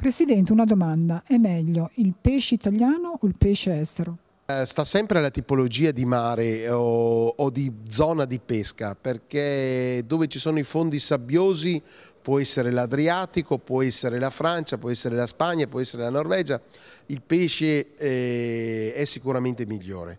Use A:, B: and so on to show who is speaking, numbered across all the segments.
A: Presidente, una domanda. È meglio il pesce italiano o il pesce estero?
B: Eh, sta sempre alla tipologia di mare eh, o, o, di zona di pesca, perché dove ci sono i fondi sabbiosi può essere l'Adriatico, può essere la Francia, può essere la Spagna, può essere la Norvegia, il pesce eh, è sicuramente migliore.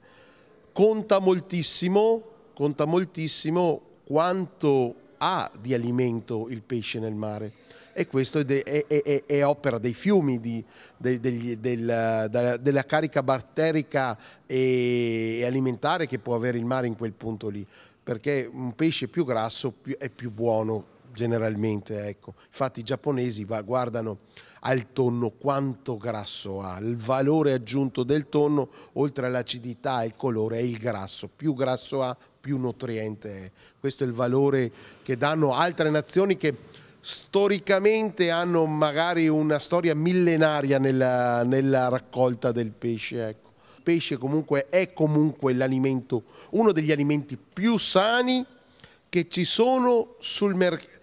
B: Conta moltissimo, conta moltissimo quanto ha di alimento il pesce nel mare e questo è, de, è, è, è opera dei fiumi, di, de, degli, del, da, della carica batterica e, e, alimentare che può avere il mare in quel punto lì, perché un pesce più grasso più, è più buono generalmente. Ecco. Infatti i giapponesi guardano al tonno quanto grasso ha, il valore aggiunto del tonno oltre all'acidità e al colore è il grasso, più grasso ha più nutriente è. Questo è il valore che danno altre nazioni che storicamente hanno magari una storia millenaria nella, nella raccolta del pesce. Ecco. Il pesce comunque è comunque uno degli alimenti più sani che ci sono sul mercato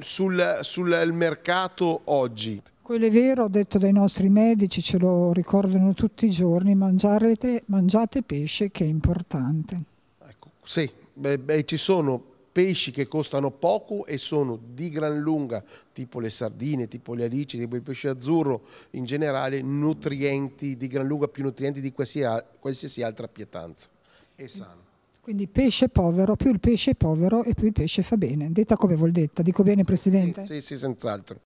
B: sul, sul mercato oggi?
A: Quello è vero, ho detto dai nostri medici, ce lo ricordano tutti i giorni, mangiate, mangiate pesce che è importante.
B: Ecco, sì, beh, beh, ci sono pesci che costano poco e sono di gran lunga, tipo le sardine, tipo le alici, tipo il pesce azzurro, in generale nutrienti, di gran lunga più nutrienti di qualsiasi, qualsiasi altra pietanza. E sano.
A: Quindi pesce povero, più il pesce è povero e più il pesce fa bene. Detta come vuol detta, dico bene Presidente?
B: Sì, sì, senz'altro.